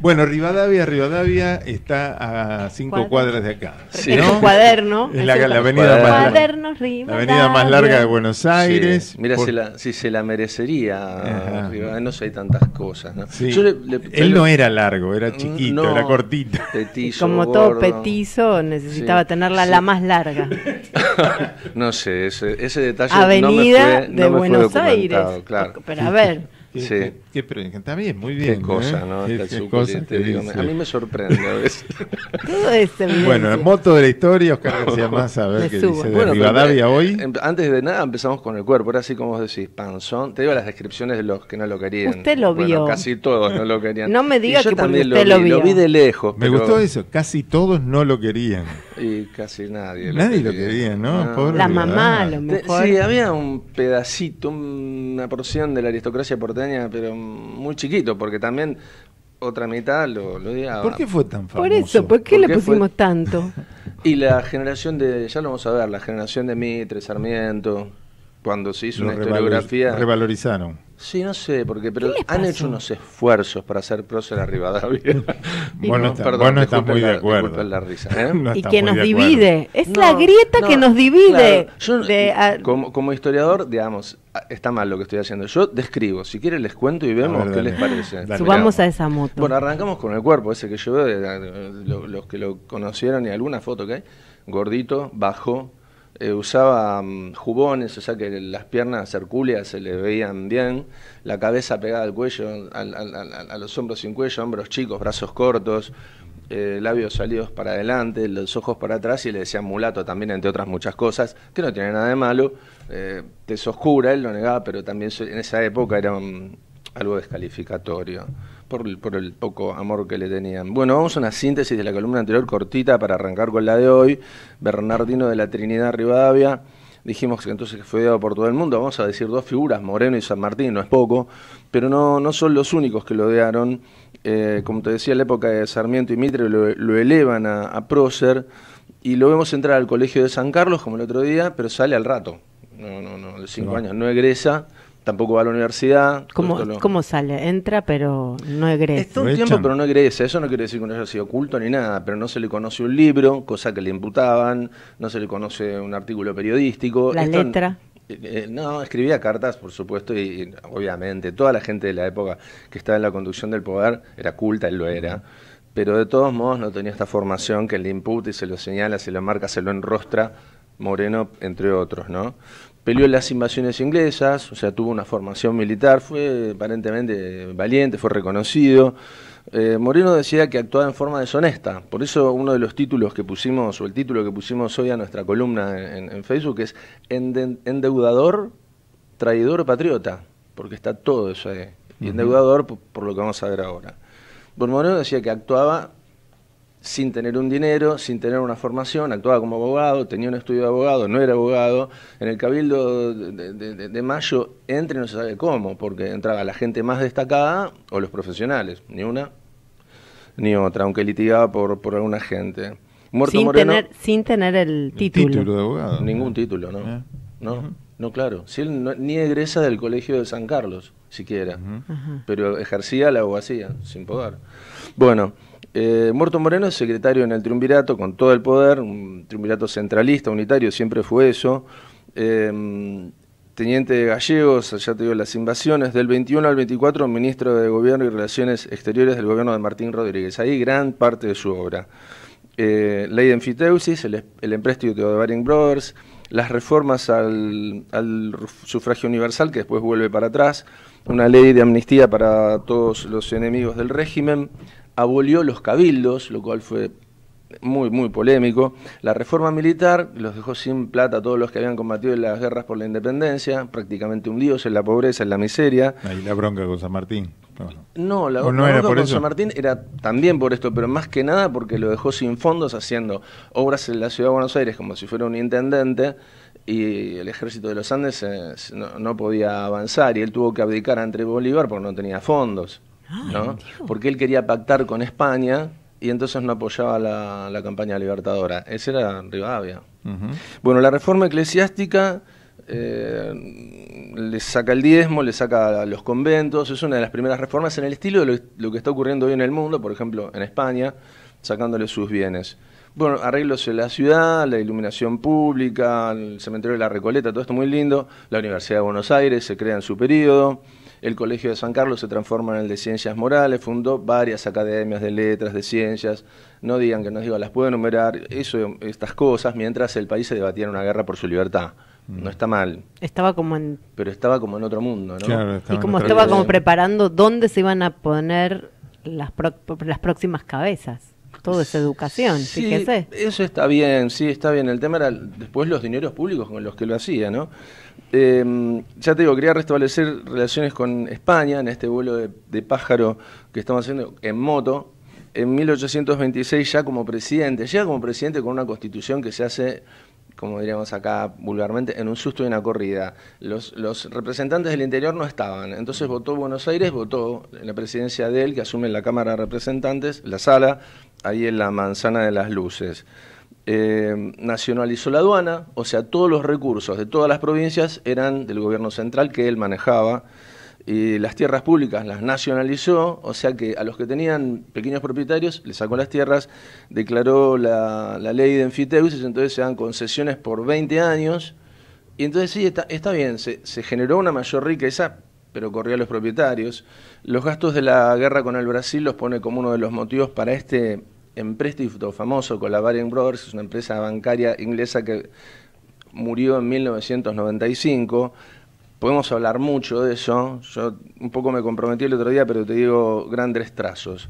Bueno, Rivadavia, Rivadavia está a cinco cuadras de acá. un cuaderno. Es la, avenida Más, larga de Buenos Aires. Mira, si se la merecería. No sé, hay tantas cosas. ¿no? Él no era largo, era mm, chiquito, era cortito. Como todo petizo, necesitaba tenerla la más larga. no sé, ese, ese detalle avenida de Buenos Aires. Claro. Pero a ver sí. pero qué, bien, muy ¿eh? bien. Qué cosa, ¿no? a mí me sorprende Todo bueno, el moto de la historia, Oscar García más a ver qué dice Rivadavia hoy. Em, antes de nada empezamos con el cuerpo, ahora sí como vos decís, panzón. Te digo las descripciones de los que no lo querían. Usted lo vio. casi todos no lo querían. No me digas yo que también usted lo vi, lo vi de lejos. Me gustó eso, casi todos no lo querían. Y casi nadie. Lo nadie lo quería, ¿no? la mamá, a lo mejor. Sí, había un pedacito, una porción de la aristocracia por pero muy chiquito, porque también otra mitad lo, lo ¿Por qué fue tan famoso? Por eso, ¿por qué le pusimos tanto? y la generación de, ya lo vamos a ver, la generación de Mitre, Sarmiento, cuando se hizo una historiografía. Revalorizaron. Sí, no sé, porque pero han hecho unos esfuerzos para hacer prócer a Rivadavia. bueno, perdón, bueno muy de acuerdo. ¿eh? y que nos divide. Es la grieta que nos divide. como, historiador, digamos, ah, está mal lo que estoy haciendo. Yo describo, si quieren les cuento y vemos qué les parece. Subamos a esa moto. Bueno, arrancamos con el cuerpo, ese que yo veo, los que lo conocieron y alguna foto que hay. Gordito, bajo, eh, usaba mm, jubones, o sea que las piernas hercúleas se le veían bien, la cabeza pegada al cuello, a los hombros sin cuello, hombros chicos, brazos cortos, eh, labios salidos para adelante, los ojos para atrás y le decían mulato también, entre otras muchas cosas, que no tiene nada de malo, eh, oscura, él lo negaba, pero también en esa época era un, algo descalificatorio, por, por, el poco amor que le tenían. Bueno, vamos a una síntesis de la columna anterior cortita para arrancar con la de hoy. Bernardino de la Trinidad Rivadavia. Dijimos que entonces fue dado por todo el mundo. Vamos a decir dos figuras, Moreno y San Martín, no es poco, pero no, no son los únicos que lo odiaron. Eh, como te decía, en la época de Sarmiento y Mitre lo, elevan a, prócer y lo vemos entrar al colegio de San Carlos, como el otro día, pero sale al rato no, no, no, de cinco años, no egresa tampoco va a la universidad. ¿Cómo, sale? Entra, pero no egresa. Está un tiempo, pero no egresa. Eso no quiere decir que no haya sido culto ni nada, pero no se le conoce un libro, cosa que le imputaban, no se le conoce un artículo periodístico. La letra. Eh, eh, no, escribía cartas, por supuesto, y, y, obviamente toda la gente de la época que estaba en la conducción del poder era culta, él lo era, pero de todos modos no tenía esta formación que le imputa y se lo señala, se lo marca, se lo enrostra Moreno, entre otros, ¿no? peleó las invasiones inglesas, o sea, tuvo una formación militar, fue aparentemente valiente, fue reconocido. Eh, Moreno decía que actuaba en forma deshonesta, por eso uno de los títulos que pusimos, o el título que pusimos hoy a nuestra columna en, Facebook es Endeudador, Traidor, o Patriota, porque está todo eso ahí, y endeudador por, lo que vamos a ver ahora. Moreno decía que actuaba sin tener un dinero, sin tener una formación, actuaba como abogado, tenía un estudio de abogado, no era abogado. En el Cabildo de, Mayo entra y no se sabe cómo, porque entraba la gente más destacada o los profesionales, ni una ni otra, aunque litigaba por, alguna gente. sin Tener, sin tener el título. de abogado. Ningún título, ¿no? Eh. No, no, claro. Si él ni egresa del colegio de San Carlos, siquiera. Pero ejercía la abogacía, sin poder. Bueno, eh, Muerto Moreno es secretario en el triunvirato con todo el poder, un triunvirato centralista, unitario, siempre fue eso. Eh, teniente de Gallegos, allá te digo las invasiones, del 21 al 24 ministro de Gobierno y Relaciones Exteriores del gobierno de Martín Rodríguez, ahí gran parte de su obra. Eh, ley de enfiteusis, el, empréstito de Baring Brothers, las reformas al, sufragio universal, que después vuelve para atrás, una ley de amnistía para todos los enemigos del régimen, abolió los cabildos, lo cual fue muy, muy polémico. La reforma militar los dejó sin plata a todos los que habían combatido en las guerras por la independencia, prácticamente hundidos en la pobreza, en la miseria. Ahí la bronca con San Martín. No, la, bronca con San Martín era también por esto, pero más que nada porque lo dejó sin fondos haciendo obras en la ciudad de Buenos Aires como si fuera un intendente y el ejército de los Andes eh, no, no podía avanzar y él tuvo que abdicar ante Bolívar porque no tenía fondos porque él quería pactar con España y entonces no apoyaba la, campaña libertadora. Ese era Rivadavia. Bueno, la reforma eclesiástica eh, le saca el diezmo, le saca los conventos, es una de las primeras reformas en el estilo de lo, lo que está ocurriendo hoy en el mundo, por ejemplo, en España, sacándole sus bienes. Bueno, arreglos en la ciudad, la iluminación pública, el cementerio de la Recoleta, todo esto muy lindo. La Universidad de Buenos Aires se crea en su periodo el Colegio de San Carlos se transforma en el de Ciencias Morales, fundó varias academias de letras, de ciencias, no digan que no digo, las puedo enumerar, eso, estas cosas, mientras el país se debatía en una guerra por su libertad. Mm. No está mal. Estaba como en... Pero estaba como en otro mundo, ¿no? y como estaba como preparando dónde se iban a poner las, las próximas cabezas todo es educación, sí, fíjese. Eso está bien, sí, está bien. El tema era después los dineros públicos con los que lo hacía, ¿no? Em, ya te digo, quería restablecer relaciones con España en este vuelo de, pájaro que estamos haciendo en moto, en 1826 ya como presidente, llega como presidente con una constitución que se hace, como diríamos acá vulgarmente, en un susto y una corrida. Los, los representantes del interior no estaban, entonces votó Buenos Aires, votó en la presidencia de él, que asume la Cámara de Representantes, la sala, ahí en la manzana de las luces. Eh, nacionalizó la aduana, o sea, todos los recursos de todas las provincias eran del gobierno central que él manejaba, y las tierras públicas las nacionalizó, o sea que a los que tenían pequeños propietarios les sacó las tierras, declaró la, ley de enfiteusis, entonces se dan concesiones por 20 años, y entonces sí, está, bien, se generó una mayor riqueza pero corrió a los propietarios. Los gastos de la guerra con el Brasil los pone como uno de los motivos para este empréstito famoso con la Varian Brothers, es una empresa bancaria inglesa que murió en 1995. Podemos hablar mucho de eso. Yo un poco me comprometí el otro día, pero te digo grandes trazos.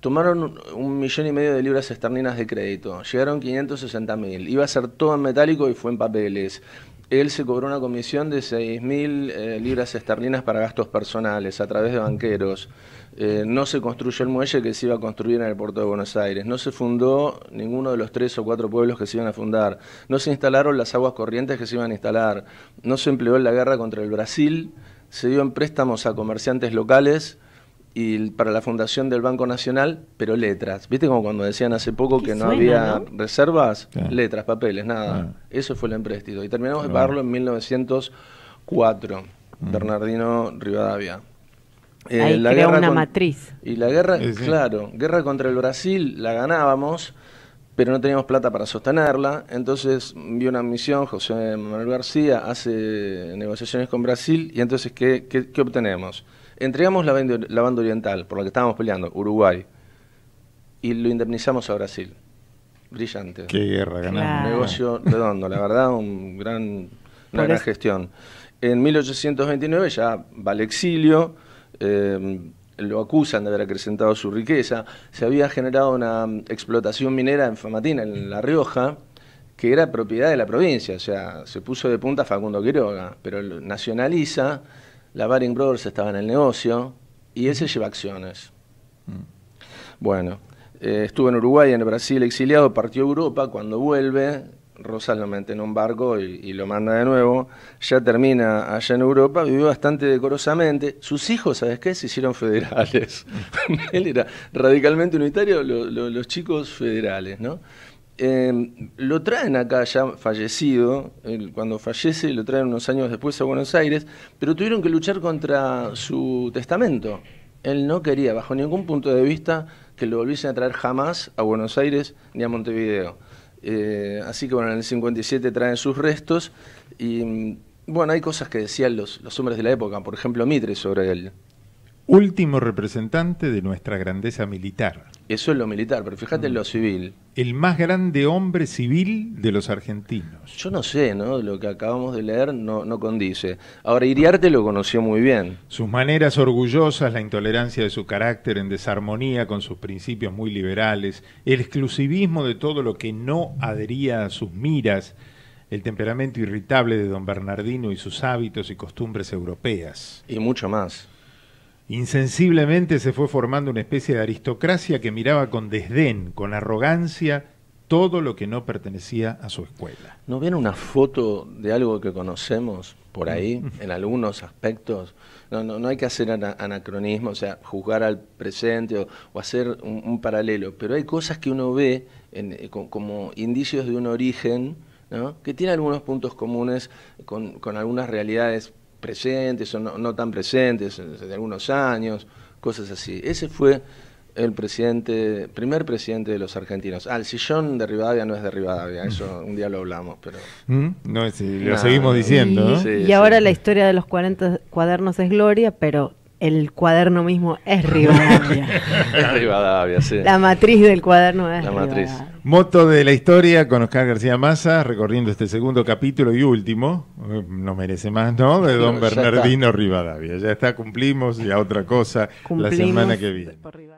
Tomaron un millón y medio de libras esterlinas de crédito, llegaron 560 mil, iba a ser todo en metálico y fue en papeles él se cobró una comisión de 6.000 eh, libras esterlinas para gastos personales a través de banqueros. Eh, no se construyó el muelle que se iba a construir en el puerto de Buenos Aires. No se fundó ninguno de los tres o cuatro pueblos que se iban a fundar. No se instalaron las aguas corrientes que se iban a instalar. No se empleó en la guerra contra el Brasil. Se dio en préstamos a comerciantes locales y para la fundación del Banco Nacional, pero letras. ¿Viste como cuando decían hace poco que no había reservas? Letras, papeles, nada. Ah. Eso fue el empréstito. Y terminamos de ah. pagarlo en 1904, mm. Bernardino Rivadavia. Eh, la una matriz. Y la guerra, claro, guerra contra el Brasil, la ganábamos, pero no teníamos plata para sostenerla. Entonces vi una misión, José Manuel García hace negociaciones con Brasil, y entonces, ¿qué, qué, qué obtenemos? Entregamos la, banda oriental por la que estábamos peleando, Uruguay, y lo indemnizamos a Brasil. Brillante. Qué guerra ganamos. Un negocio redondo, la verdad, un gran, una gran gestión. En 1829 ya va al exilio, eh, lo acusan de haber acrecentado su riqueza. Se había generado una mm, explotación minera en Famatina, en La Rioja, que era propiedad de la provincia. O sea, se puso de punta Facundo Quiroga, pero nacionaliza la Baring Brothers estaba en el negocio y él se lleva acciones. Mm. Bueno, eh, estuvo en Uruguay, en Brasil exiliado, partió a Europa, cuando vuelve, Rosas lo mete en un barco y, lo manda de nuevo, ya termina allá en Europa, vivió bastante decorosamente, sus hijos, ¿sabes qué? Se hicieron federales. él era radicalmente unitario, los chicos federales, ¿no? Em, lo traen acá ya fallecido, cuando fallece lo traen unos años después a Buenos Aires, pero tuvieron que luchar contra su testamento. Él no quería, bajo ningún punto de vista, que lo volviesen a traer jamás a Buenos Aires ni a Montevideo. Eh, así que bueno, en el 57 traen sus restos y mm, bueno, hay cosas que decían los, los hombres de la época, por ejemplo Mitre sobre él último representante de nuestra grandeza militar. Eso es lo militar, pero fíjate en lo mm. civil. El más grande hombre civil de los argentinos. Yo no sé, ¿no? Lo que acabamos de leer no, no condice. Ahora, Iriarte lo conoció muy bien. Sus maneras orgullosas, la intolerancia de su carácter en desarmonía con sus principios muy liberales, el exclusivismo de todo lo que no adhería a sus miras, el temperamento irritable de don Bernardino y sus hábitos y costumbres europeas. Y mucho más. Insensiblemente se fue formando una especie de aristocracia que miraba con desdén, con arrogancia, todo lo que no pertenecía a su escuela. ¿No ven una foto de algo que conocemos por ahí, mm. en algunos aspectos? No, hay que hacer anacronismo, o sea, juzgar al presente o, hacer un, paralelo, pero hay cosas que uno ve eh, como, como, indicios de un origen ¿no? que tiene algunos puntos comunes con, con algunas realidades presentes o no, tan presentes desde algunos años, cosas así. Ese fue el presidente, primer presidente de los argentinos. al ah, sillón de Rivadavia no es de Rivadavia, mm. eso un día lo hablamos, pero... ¿Mm? No, lo seguimos diciendo. Y, ahora la historia de los 40 cuadernos es gloria, pero el cuaderno mismo es Rivadavia. Rivadavia, sí. La matriz del cuaderno es La matriz. Moto de la historia con Oscar García Massa, recorriendo este segundo capítulo y último, eh, no merece más, ¿no? De Don Bernardino Rivadavia. Ya está, cumplimos y a otra cosa la semana que viene.